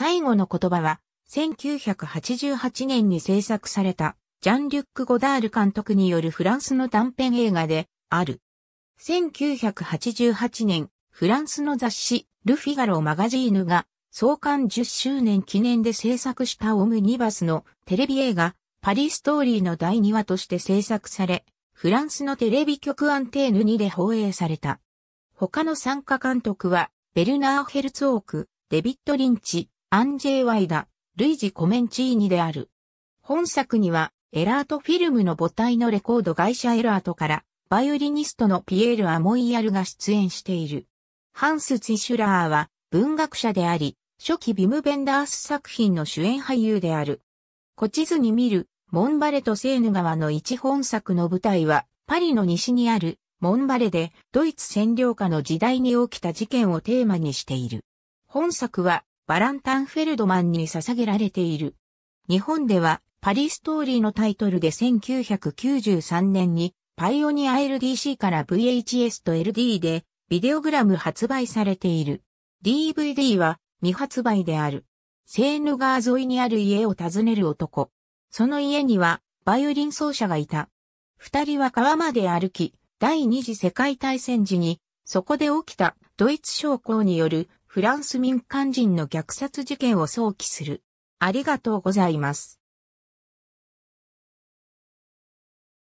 最後の言葉は、1988年に制作された、ジャン・リュック・ゴダール監督によるフランスの短編映画で、ある。1988年、フランスの雑誌、ルフィガロマガジーヌが、創刊10周年記念で制作したオムニバスのテレビ映画、パリストーリーの第2話として制作され、フランスのテレビ局アンテーヌにで放映された。他の参加監督は、ベルナー・ヘルツオーク、デビッド・リンチ、アンジェイ・ワイダ、ルイジ・コメンチーニである。本作には、エラートフィルムの母体のレコード会社エラートから、バイオリニストのピエール・アモイヤルが出演している。ハンス・ツィシュラーは、文学者であり、初期ビム・ベンダース作品の主演俳優である。古地図に見る、モンバレとセーヌ川の一本作の舞台は、パリの西にある、モンバレで、ドイツ占領下の時代に起きた事件をテーマにしている。本作は、バランタンフェルドマンに捧げられている。日本ではパリストーリーのタイトルで1993年にパイオニア LDC から VHS と LD でビデオグラム発売されている。DVD は未発売である。セーヌ川沿いにある家を訪ねる男。その家にはバイオリン奏者がいた。二人は川まで歩き、第二次世界大戦時に、そこで起きたドイツ将校によるフランス民間人の虐殺事件を想起する。ありがとうございます。